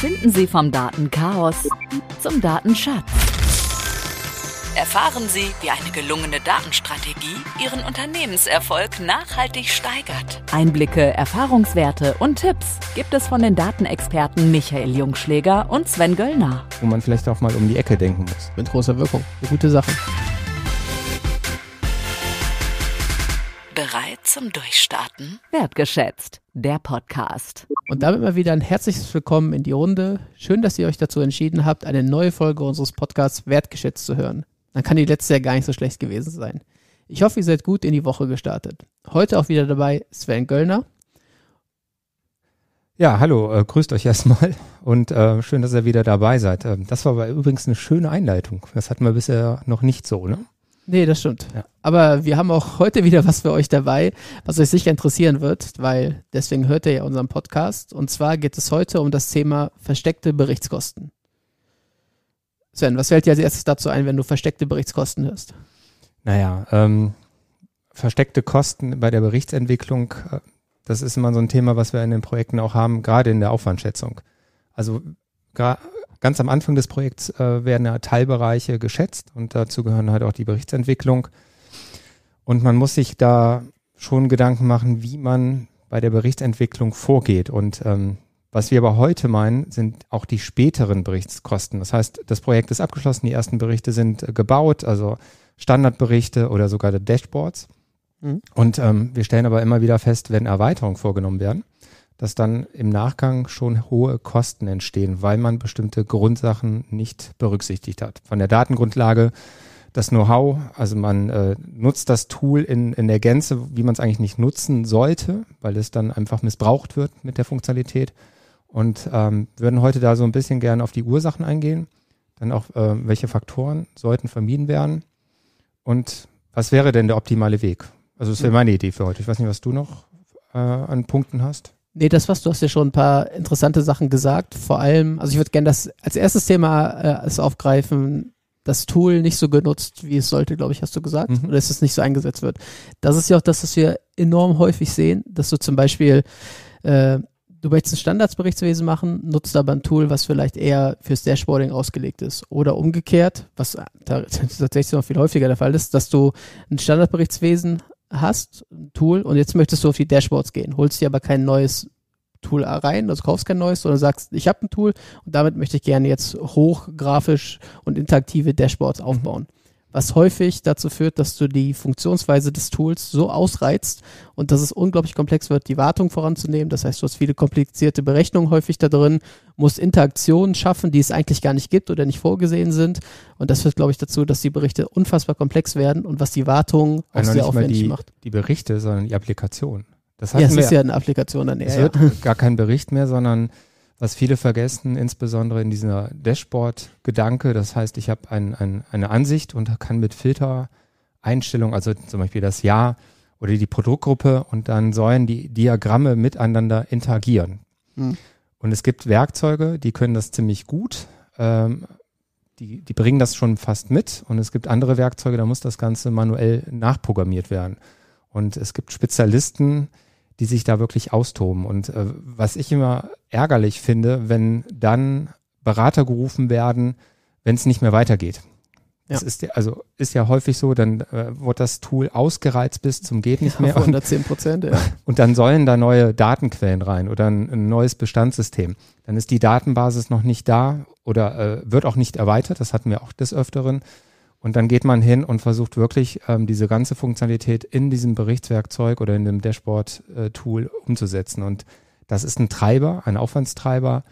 finden Sie vom Datenchaos zum Datenschatz. Erfahren Sie, wie eine gelungene Datenstrategie Ihren Unternehmenserfolg nachhaltig steigert. Einblicke, Erfahrungswerte und Tipps gibt es von den Datenexperten Michael Jungschläger und Sven Göllner. Wo man vielleicht auch mal um die Ecke denken muss. Mit großer Wirkung. Eine gute Sache. Bereit zum Durchstarten? Wertgeschätzt, der Podcast. Und damit mal wieder ein herzliches Willkommen in die Runde. Schön, dass ihr euch dazu entschieden habt, eine neue Folge unseres Podcasts Wertgeschätzt zu hören. Dann kann die letzte ja gar nicht so schlecht gewesen sein. Ich hoffe, ihr seid gut in die Woche gestartet. Heute auch wieder dabei Sven Göllner. Ja, hallo, äh, grüßt euch erstmal und äh, schön, dass ihr wieder dabei seid. Äh, das war übrigens eine schöne Einleitung. Das hatten wir bisher noch nicht so, ne? Nee, das stimmt. Ja. Aber wir haben auch heute wieder was für euch dabei, was euch sicher interessieren wird, weil deswegen hört ihr ja unseren Podcast. Und zwar geht es heute um das Thema versteckte Berichtskosten. Sven, was fällt dir als erstes dazu ein, wenn du versteckte Berichtskosten hörst? Naja, ähm, versteckte Kosten bei der Berichtsentwicklung, äh, das ist immer so ein Thema, was wir in den Projekten auch haben, gerade in der Aufwandschätzung. Also ganz am Anfang des Projekts äh, werden ja Teilbereiche geschätzt und dazu gehören halt auch die Berichtsentwicklung. Und man muss sich da schon Gedanken machen, wie man bei der Berichtsentwicklung vorgeht. Und ähm, was wir aber heute meinen, sind auch die späteren Berichtskosten. Das heißt, das Projekt ist abgeschlossen, die ersten Berichte sind äh, gebaut, also Standardberichte oder sogar Dashboards. Mhm. Und ähm, wir stellen aber immer wieder fest, wenn Erweiterungen vorgenommen werden, dass dann im Nachgang schon hohe Kosten entstehen, weil man bestimmte Grundsachen nicht berücksichtigt hat. Von der Datengrundlage, das Know-how, also man äh, nutzt das Tool in, in der Gänze, wie man es eigentlich nicht nutzen sollte, weil es dann einfach missbraucht wird mit der Funktionalität. Und ähm, würden heute da so ein bisschen gerne auf die Ursachen eingehen, dann auch, äh, welche Faktoren sollten vermieden werden und was wäre denn der optimale Weg? Also das wäre mhm. meine Idee für heute. Ich weiß nicht, was du noch äh, an Punkten hast. Nee, das was, du hast ja schon ein paar interessante Sachen gesagt. Vor allem, also ich würde gerne das als erstes Thema äh, aufgreifen, das Tool nicht so genutzt, wie es sollte, glaube ich, hast du gesagt, mhm. oder dass es nicht so eingesetzt wird. Das ist ja auch das, was wir enorm häufig sehen, dass du zum Beispiel, äh, du möchtest ein Standardsberichtswesen machen, nutzt aber ein Tool, was vielleicht eher fürs Dashboarding ausgelegt ist. Oder umgekehrt, was tatsächlich noch viel häufiger der Fall ist, dass du ein Standardberichtswesen hast, ein Tool, und jetzt möchtest du auf die Dashboards gehen, holst dir aber kein neues Tool rein, also kaufst kein neues, sondern sagst, ich habe ein Tool und damit möchte ich gerne jetzt hochgrafisch und interaktive Dashboards aufbauen. Mhm was häufig dazu führt, dass du die Funktionsweise des Tools so ausreizt und dass es unglaublich komplex wird, die Wartung voranzunehmen. Das heißt, du hast viele komplizierte Berechnungen häufig da drin, musst Interaktionen schaffen, die es eigentlich gar nicht gibt oder nicht vorgesehen sind. Und das führt, glaube ich, dazu, dass die Berichte unfassbar komplex werden und was die Wartung also auch also sehr aufwendig die, macht. Die Berichte, sondern die Applikation. Das heißt, ja, es ist ja eine Applikation dann eher. Es wird gar kein Bericht mehr, sondern was viele vergessen, insbesondere in dieser Dashboard-Gedanke. Das heißt, ich habe ein, ein, eine Ansicht und kann mit Filter-Einstellungen, also zum Beispiel das Jahr oder die Produktgruppe, und dann sollen die Diagramme miteinander interagieren. Mhm. Und es gibt Werkzeuge, die können das ziemlich gut. Ähm, die, die bringen das schon fast mit. Und es gibt andere Werkzeuge, da muss das Ganze manuell nachprogrammiert werden. Und es gibt Spezialisten, die sich da wirklich austoben. Und äh, was ich immer ärgerlich finde, wenn dann Berater gerufen werden, wenn es nicht mehr weitergeht. Ja. Das ist ja, also ist ja häufig so, dann äh, wird das Tool ausgereizt bis zum geht nicht ja, 110 Prozent, ja. Und dann sollen da neue Datenquellen rein oder ein, ein, neues Bestandssystem. Dann ist die Datenbasis noch nicht da oder äh, wird auch nicht erweitert. Das hatten wir auch des Öfteren. Und dann geht man hin und versucht wirklich ähm, diese ganze Funktionalität in diesem Berichtswerkzeug oder in dem Dashboard-Tool äh, umzusetzen. Und das ist ein Treiber, ein Aufwandstreiber,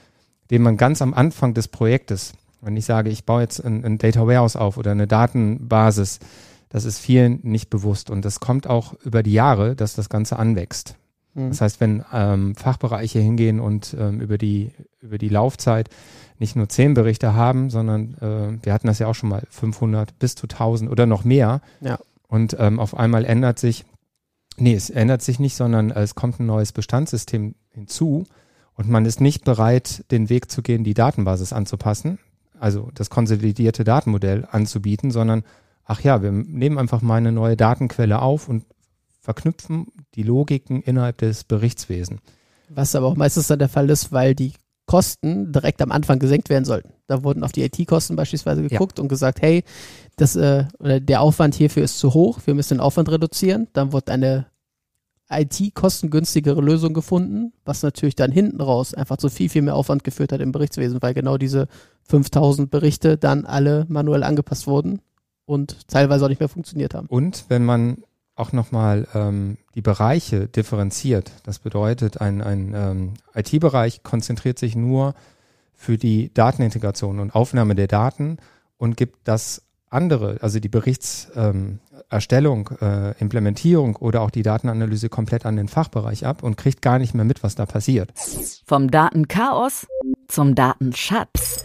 den man ganz am Anfang des Projektes, wenn ich sage, ich baue jetzt ein, ein Data Warehouse auf oder eine Datenbasis, das ist vielen nicht bewusst. Und das kommt auch über die Jahre, dass das Ganze anwächst. Mhm. Das heißt, wenn ähm, Fachbereiche hingehen und ähm, über, die, über die Laufzeit nicht nur zehn Berichte haben, sondern äh, wir hatten das ja auch schon mal 500 bis zu 1000 oder noch mehr. Ja. Und ähm, auf einmal ändert sich, nee, es ändert sich nicht, sondern äh, es kommt ein neues Bestandssystem hinzu und man ist nicht bereit, den Weg zu gehen, die Datenbasis anzupassen, also das konsolidierte Datenmodell anzubieten, sondern ach ja, wir nehmen einfach mal eine neue Datenquelle auf und verknüpfen die Logiken innerhalb des Berichtswesens. Was aber auch meistens dann der Fall ist, weil die Kosten direkt am Anfang gesenkt werden sollten. Da wurden auf die IT-Kosten beispielsweise geguckt ja. und gesagt, hey, das, äh, der Aufwand hierfür ist zu hoch, wir müssen den Aufwand reduzieren. Dann wird eine IT-kostengünstigere Lösung gefunden, was natürlich dann hinten raus einfach zu viel, viel mehr Aufwand geführt hat im Berichtswesen, weil genau diese 5000 Berichte dann alle manuell angepasst wurden und teilweise auch nicht mehr funktioniert haben. Und wenn man auch nochmal ähm, die Bereiche differenziert. Das bedeutet, ein, ein ähm, IT-Bereich konzentriert sich nur für die Datenintegration und Aufnahme der Daten und gibt das andere, also die Berichtserstellung, ähm, äh, Implementierung oder auch die Datenanalyse komplett an den Fachbereich ab und kriegt gar nicht mehr mit, was da passiert. Vom Datenchaos zum Datenschatz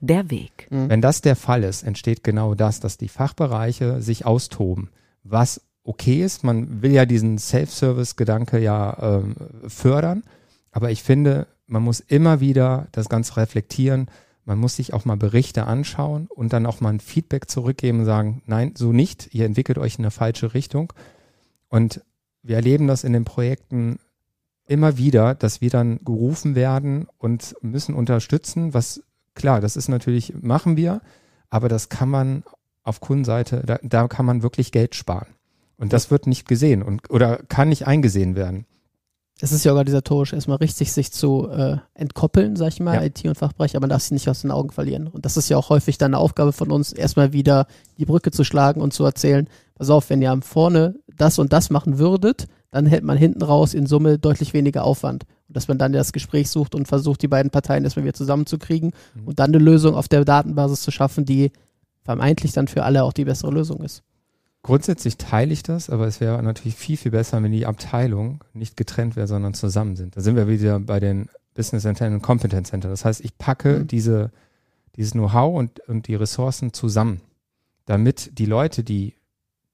der Weg. Mhm. Wenn das der Fall ist, entsteht genau das, dass die Fachbereiche sich austoben. Was okay ist. Man will ja diesen Self-Service-Gedanke ja ähm, fördern. Aber ich finde, man muss immer wieder das Ganze reflektieren. Man muss sich auch mal Berichte anschauen und dann auch mal ein Feedback zurückgeben und sagen, nein, so nicht. Ihr entwickelt euch in eine falsche Richtung. Und wir erleben das in den Projekten immer wieder, dass wir dann gerufen werden und müssen unterstützen, was klar, das ist natürlich, machen wir, aber das kann man auf Kundenseite, da, da kann man wirklich Geld sparen. Und das wird nicht gesehen und, oder kann nicht eingesehen werden. Es ist ja organisatorisch erstmal richtig, sich zu äh, entkoppeln, sag ich mal, ja. IT und Fachbereich, aber man darf sie nicht aus den Augen verlieren. Und das ist ja auch häufig dann eine Aufgabe von uns, erstmal wieder die Brücke zu schlagen und zu erzählen, pass auf, wenn ihr vorne das und das machen würdet, dann hält man hinten raus in Summe deutlich weniger Aufwand. Und dass man dann das Gespräch sucht und versucht, die beiden Parteien erstmal wieder zusammenzukriegen mhm. und dann eine Lösung auf der Datenbasis zu schaffen, die vermeintlich dann für alle auch die bessere Lösung ist. Grundsätzlich teile ich das, aber es wäre natürlich viel, viel besser, wenn die Abteilung nicht getrennt wäre, sondern zusammen sind. Da sind wir wieder bei den Business Intelligence Competence Center. Das heißt, ich packe mhm. diese, dieses Know-how und, und die Ressourcen zusammen, damit die Leute, die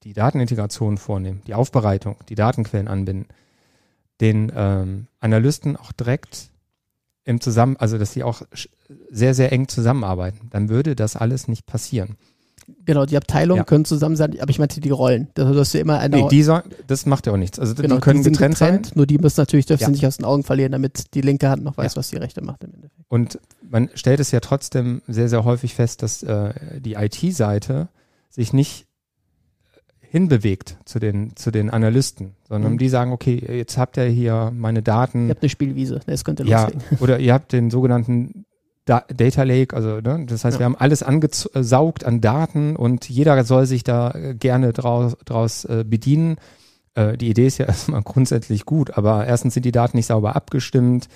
die Datenintegration vornehmen, die Aufbereitung, die Datenquellen anbinden, den ähm, Analysten auch direkt im Zusammen, also dass sie auch sehr, sehr eng zusammenarbeiten, dann würde das alles nicht passieren. Genau, die Abteilungen ja. können zusammen sein, aber ich meinte die Rollen. Also, dass du immer eine nee, dieser, das macht ja auch nichts. Also genau, die können die getrennt, getrennt, sein. Nur die müssen natürlich, dürfen ja. sie nicht aus den Augen verlieren, damit die linke Hand noch weiß, ja. was die rechte macht im Endeffekt. Und man stellt es ja trotzdem sehr, sehr häufig fest, dass äh, die IT-Seite sich nicht hinbewegt zu den, zu den Analysten, sondern mhm. die sagen, okay, jetzt habt ihr hier meine Daten. Ihr habt eine Spielwiese, das ne, könnte ihr loslegen. Ja, oder ihr habt den sogenannten da Data Lake, also ne? das heißt, ja. wir haben alles angesaugt an Daten und jeder soll sich da äh, gerne draus, draus äh, bedienen. Äh, die Idee ist ja erstmal grundsätzlich gut, aber erstens sind die Daten nicht sauber abgestimmt.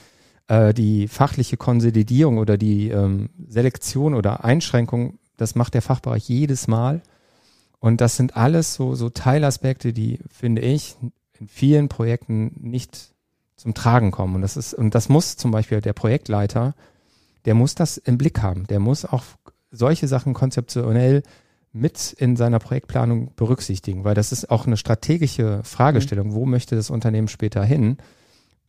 Äh, die fachliche Konsolidierung oder die ähm, Selektion oder Einschränkung, das macht der Fachbereich jedes Mal. Und das sind alles so, so Teilaspekte, die, finde ich, in vielen Projekten nicht zum Tragen kommen. Und das ist, und das muss zum Beispiel der Projektleiter der muss das im Blick haben. Der muss auch solche Sachen konzeptionell mit in seiner Projektplanung berücksichtigen, weil das ist auch eine strategische Fragestellung. Mhm. Wo möchte das Unternehmen später hin?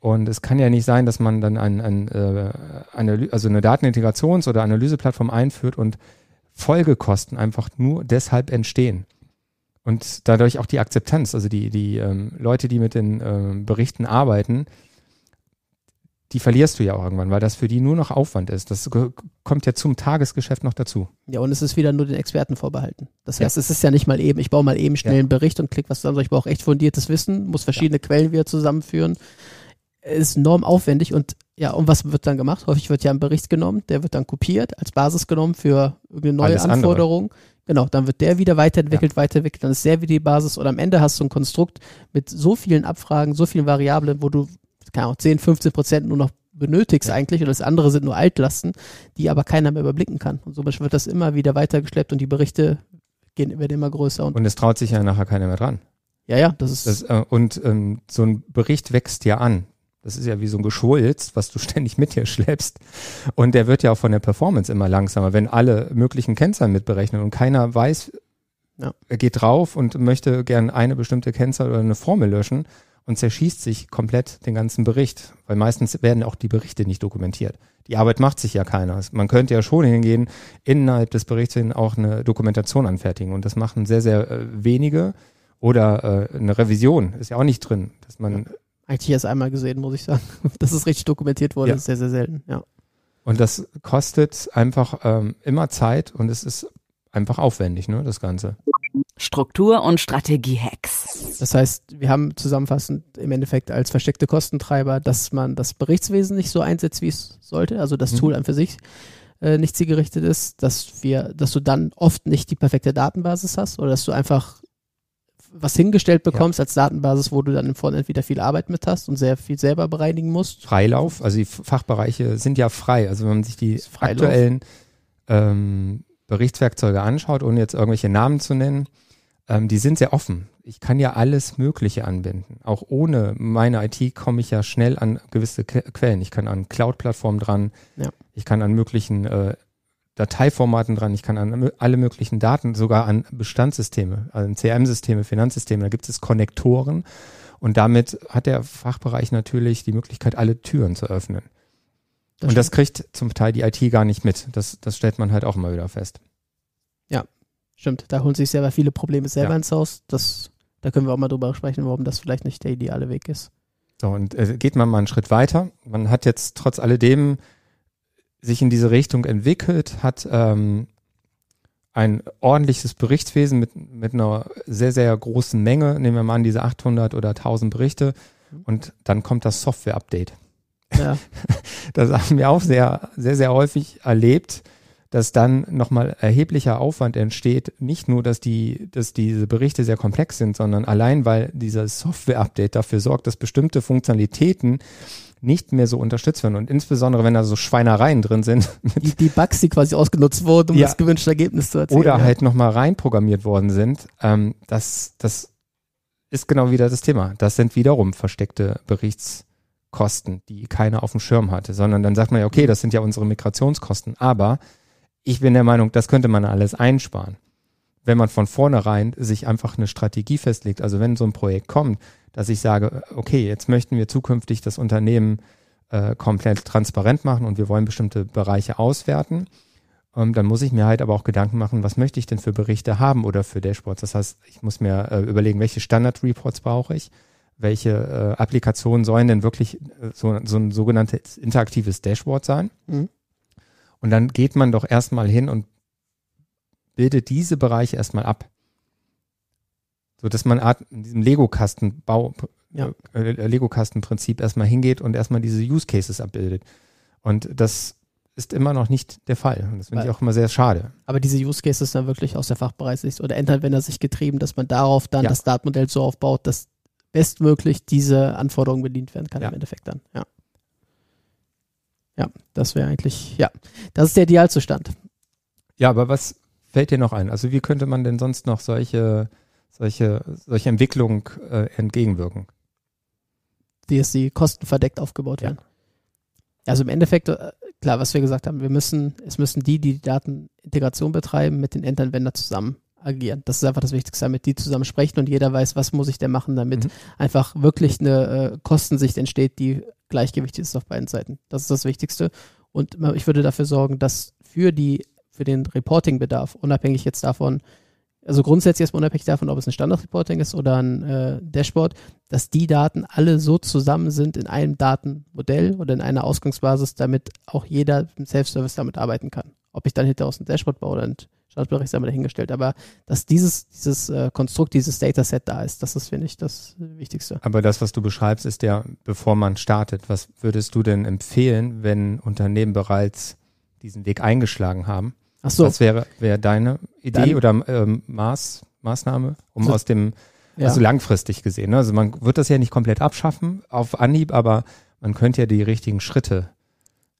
Und es kann ja nicht sein, dass man dann ein, ein, äh, eine, also eine Datenintegrations- oder Analyseplattform einführt und Folgekosten einfach nur deshalb entstehen. Und dadurch auch die Akzeptanz, also die, die ähm, Leute, die mit den ähm, Berichten arbeiten, die verlierst du ja auch irgendwann, weil das für die nur noch Aufwand ist. Das kommt ja zum Tagesgeschäft noch dazu. Ja, und es ist wieder nur den Experten vorbehalten. Das heißt, ja. es ist ja nicht mal eben, ich baue mal eben schnell ja. einen Bericht und klicke was zusammen, ich brauche echt fundiertes Wissen, muss verschiedene ja. Quellen wieder zusammenführen. Ist enorm aufwendig und ja, und was wird dann gemacht? Häufig wird ja ein Bericht genommen, der wird dann kopiert, als Basis genommen für irgendeine neue Alles Anforderung. Andere. Genau, dann wird der wieder weiterentwickelt, ja. weiterentwickelt, dann ist der wieder die Basis und am Ende hast du ein Konstrukt mit so vielen Abfragen, so vielen Variablen, wo du keine Ahnung, 10, 15 Prozent nur noch benötigst eigentlich und das andere sind nur Altlasten, die aber keiner mehr überblicken kann. Und so wird das immer wieder weitergeschleppt und die Berichte gehen, werden immer größer. Und, und es traut sich ja nachher keiner mehr dran. Ja, ja, das ist. Das, äh, und ähm, so ein Bericht wächst ja an. Das ist ja wie so ein Geschwulz, was du ständig mit dir schleppst. Und der wird ja auch von der Performance immer langsamer, wenn alle möglichen Kennzahlen mitberechnen und keiner weiß, ja. er geht drauf und möchte gern eine bestimmte Kennzahl oder eine Formel löschen und zerschießt sich komplett den ganzen Bericht, weil meistens werden auch die Berichte nicht dokumentiert. Die Arbeit macht sich ja keiner. Man könnte ja schon hingehen, innerhalb des Berichts hin auch eine Dokumentation anfertigen und das machen sehr, sehr äh, wenige. Oder äh, eine Revision ist ja auch nicht drin, dass man. Eigentlich erst einmal gesehen, muss ich sagen. Dass es richtig dokumentiert wurde, ja. ist sehr, sehr selten, ja. Und das kostet einfach ähm, immer Zeit und es ist einfach aufwendig, ne, das Ganze. Struktur- und Strategie-Hacks. Das heißt, wir haben zusammenfassend im Endeffekt als versteckte Kostentreiber, dass man das Berichtswesen nicht so einsetzt, wie es sollte, also das mhm. Tool an für sich äh, nicht zielgerichtet ist, dass wir, dass du dann oft nicht die perfekte Datenbasis hast oder dass du einfach was hingestellt bekommst ja. als Datenbasis, wo du dann im Frontend wieder viel Arbeit mit hast und sehr viel selber bereinigen musst. Freilauf, also die Fachbereiche sind ja frei. Also wenn man sich die aktuellen ähm, Berichtswerkzeuge anschaut, ohne jetzt irgendwelche Namen zu nennen, ähm, die sind sehr offen. Ich kann ja alles Mögliche anbinden. Auch ohne meine IT komme ich ja schnell an gewisse Qu Quellen. Ich kann an Cloud-Plattformen dran, ja. ich kann an möglichen äh, Dateiformaten dran, ich kann an alle möglichen Daten, sogar an Bestandssysteme, also CRM-Systeme, Finanzsysteme, da gibt es Konnektoren und damit hat der Fachbereich natürlich die Möglichkeit, alle Türen zu öffnen. Das und das kriegt zum Teil die IT gar nicht mit. Das, das stellt man halt auch immer wieder fest. Stimmt, da holen sich selber viele Probleme selber ja. ins Haus. Das, da können wir auch mal drüber sprechen, warum das vielleicht nicht der ideale Weg ist. So, und äh, geht man mal einen Schritt weiter. Man hat jetzt trotz alledem sich in diese Richtung entwickelt, hat ähm, ein ordentliches Berichtswesen mit, mit einer sehr, sehr großen Menge, nehmen wir mal an, diese 800 oder 1000 Berichte. Mhm. Und dann kommt das Software-Update. Ja. Das haben wir auch sehr, sehr, sehr häufig erlebt, dass dann nochmal erheblicher Aufwand entsteht. Nicht nur, dass, die, dass diese Berichte sehr komplex sind, sondern allein, weil dieses Software-Update dafür sorgt, dass bestimmte Funktionalitäten nicht mehr so unterstützt werden. Und insbesondere, wenn da so Schweinereien drin sind. Die, die Bugs, die quasi ausgenutzt wurden, um ja. das gewünschte Ergebnis zu erzielen. Oder ja. halt nochmal reinprogrammiert worden sind. Ähm, das, das ist genau wieder das Thema. Das sind wiederum versteckte Berichtskosten, die keiner auf dem Schirm hatte. Sondern dann sagt man ja, okay, das sind ja unsere Migrationskosten. Aber ich bin der Meinung, das könnte man alles einsparen. Wenn man von vornherein sich einfach eine Strategie festlegt, also wenn so ein Projekt kommt, dass ich sage, okay, jetzt möchten wir zukünftig das Unternehmen äh, komplett transparent machen und wir wollen bestimmte Bereiche auswerten, ähm, dann muss ich mir halt aber auch Gedanken machen, was möchte ich denn für Berichte haben oder für Dashboards. Das heißt, ich muss mir äh, überlegen, welche Standard-Reports brauche ich, welche äh, Applikationen sollen denn wirklich äh, so, so ein sogenanntes interaktives Dashboard sein. Mhm. Und dann geht man doch erstmal hin und bildet diese Bereiche erstmal ab. So dass man in diesem Lego-Kastenbau, ja. Äh, äh, Lego-Kastenprinzip erstmal hingeht und erstmal diese Use Cases abbildet. Und das ist immer noch nicht der Fall. Und das finde ich auch immer sehr schade. Aber diese Use Cases dann wirklich aus der Fachbereichssicht oder ändert, wenn er sich getrieben, dass man darauf dann ja. das Datenmodell so aufbaut, dass bestmöglich diese Anforderungen bedient werden kann ja. im Endeffekt dann. Ja. Ja, das wäre eigentlich, ja, das ist der Idealzustand. Ja, aber was fällt dir noch ein? Also wie könnte man denn sonst noch solche, solche, solche Entwicklung äh, entgegenwirken? die kostenverdeckt aufgebaut werden. Ja. Also im Endeffekt, äh, klar, was wir gesagt haben, wir müssen, es müssen die, die die Datenintegration betreiben, mit den Endanwender zusammen agieren. Das ist einfach das Wichtigste, damit die zusammen sprechen und jeder weiß, was muss ich denn machen, damit mhm. einfach wirklich eine äh, Kostensicht entsteht, die Gleichgewicht ist auf beiden Seiten. Das ist das Wichtigste. Und ich würde dafür sorgen, dass für die, für den Reporting-Bedarf, unabhängig jetzt davon, also grundsätzlich erstmal unabhängig davon, ob es ein Standard-Reporting ist oder ein äh, Dashboard, dass die Daten alle so zusammen sind in einem Datenmodell oder in einer Ausgangsbasis, damit auch jeder im Self-Service damit arbeiten kann. Ob ich dann hinterher aus ein Dashboard baue oder ein Staatsbericht einmal dahingestellt, aber dass dieses, dieses äh, Konstrukt, dieses Dataset da ist, das ist, finde ich, das Wichtigste. Aber das, was du beschreibst, ist ja, bevor man startet, was würdest du denn empfehlen, wenn Unternehmen bereits diesen Weg eingeschlagen haben? Ach so. Was wäre, wäre deine Idee Dann, oder ähm, Maß, Maßnahme, um so, aus dem, ja. also langfristig gesehen, ne? also man wird das ja nicht komplett abschaffen auf Anhieb, aber man könnte ja die richtigen Schritte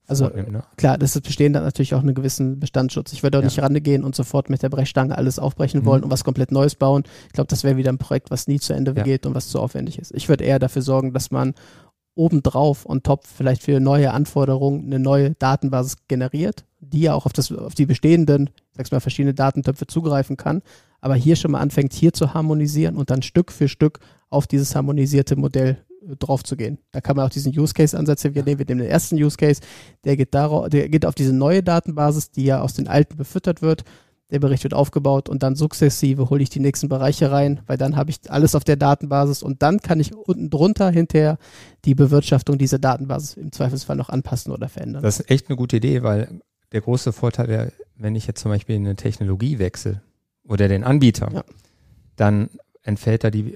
also vornimmt, ne? klar, das Bestehen hat natürlich auch einen gewissen Bestandsschutz. Ich würde auch ja. nicht rangehen und sofort mit der Brechstange alles aufbrechen mhm. wollen und was komplett Neues bauen. Ich glaube, das wäre wieder ein Projekt, was nie zu Ende ja. geht und was zu aufwendig ist. Ich würde eher dafür sorgen, dass man obendrauf und top vielleicht für neue Anforderungen eine neue Datenbasis generiert, die ja auch auf, das, auf die bestehenden, sag's mal, verschiedene Datentöpfe zugreifen kann, aber hier schon mal anfängt, hier zu harmonisieren und dann Stück für Stück auf dieses harmonisierte Modell drauf zu gehen. Da kann man auch diesen Use Case Ansatz hier, wir nehmen wir nehmen den ersten Use Case, der geht darauf, der geht auf diese neue Datenbasis, die ja aus den alten befüttert wird. Der Bericht wird aufgebaut und dann sukzessive hole ich die nächsten Bereiche rein, weil dann habe ich alles auf der Datenbasis und dann kann ich unten drunter hinterher die Bewirtschaftung dieser Datenbasis im Zweifelsfall noch anpassen oder verändern. Das ist echt eine gute Idee, weil der große Vorteil wäre, wenn ich jetzt zum Beispiel eine Technologie wechsle oder den Anbieter, ja. dann entfällt da die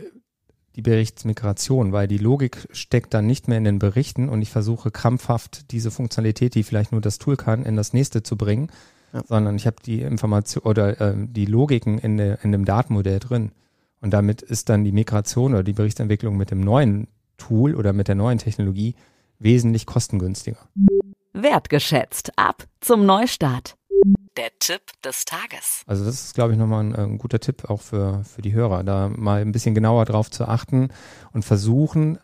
die Berichtsmigration, weil die Logik steckt dann nicht mehr in den Berichten und ich versuche krampfhaft diese Funktionalität, die vielleicht nur das Tool kann, in das nächste zu bringen, ja. sondern ich habe die Information oder äh, die Logiken in, de, in dem Datenmodell drin. Und damit ist dann die Migration oder die Berichtsentwicklung mit dem neuen Tool oder mit der neuen Technologie wesentlich kostengünstiger. Wertgeschätzt ab zum Neustart. Der Tipp des Tages. Also das ist, glaube ich, nochmal ein, äh, ein guter Tipp auch für, für die Hörer, da mal ein bisschen genauer drauf zu achten und versuchen,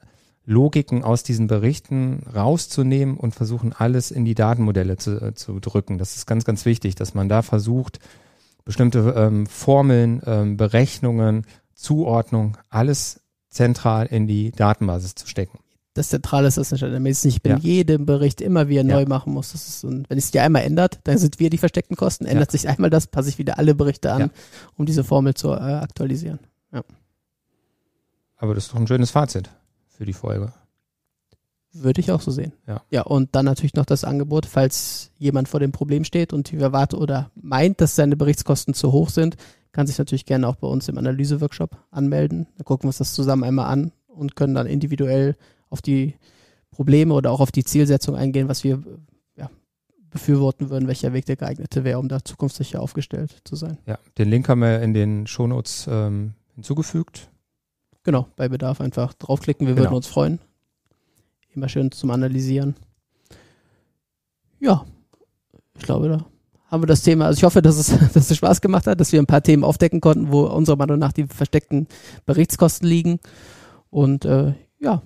Logiken aus diesen Berichten rauszunehmen und versuchen, alles in die Datenmodelle zu, äh, zu drücken. Das ist ganz, ganz wichtig, dass man da versucht, bestimmte ähm, Formeln, ähm, Berechnungen, Zuordnung, alles zentral in die Datenbasis zu stecken das Zentrale ist das entscheidend, also, damit ich es bei ja. jedem Bericht immer wieder neu machen muss. Ist, und wenn es sich einmal ändert, dann sind wir die versteckten Kosten. Ändert ja. sich einmal das, passe ich wieder alle Berichte an, um diese Formel zu äh, aktualisieren. Aber das ist doch ein schönes Fazit für die Folge. Würde ich auch so sehen. Ja. ja, und dann natürlich noch das Angebot, falls jemand vor dem Problem steht und erwartet oder meint, dass seine Berichtskosten zu hoch sind, kann sich natürlich gerne auch bei uns im Analyse-Workshop anmelden. Dann gucken wir uns das zusammen einmal an und können dann individuell auf die Probleme oder auch auf die Zielsetzung eingehen, was wir ja, befürworten würden, welcher Weg der geeignete wäre, um da zukunftssicher aufgestellt zu sein. Ja, den Link haben wir in den Shownotes ähm, hinzugefügt. Genau, bei Bedarf einfach draufklicken, wir genau. würden uns freuen. Immer schön zum Analysieren. Ja, ich glaube, da haben wir das Thema. Also ich hoffe, dass es, dass es Spaß gemacht hat, dass wir ein paar Themen aufdecken konnten, wo unserer Meinung nach die versteckten Berichtskosten liegen. Und äh, ja,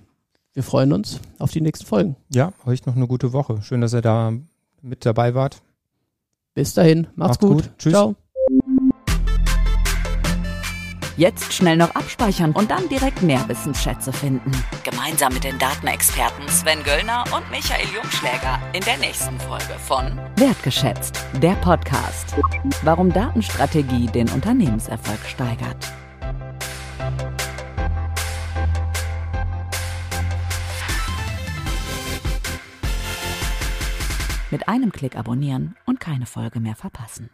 wir freuen uns auf die nächsten Folgen. Ja, euch noch eine gute Woche. Schön, dass ihr da mit dabei wart. Bis dahin, macht's, macht's gut. gut. Tschüss. Ciao. Jetzt schnell noch abspeichern und dann direkt mehr Wissensschätze finden. Gemeinsam mit den Datenexperten Sven Göllner und Michael Jungschläger in der nächsten Folge von Wertgeschätzt, der Podcast. Warum Datenstrategie den Unternehmenserfolg steigert. Mit einem Klick abonnieren und keine Folge mehr verpassen.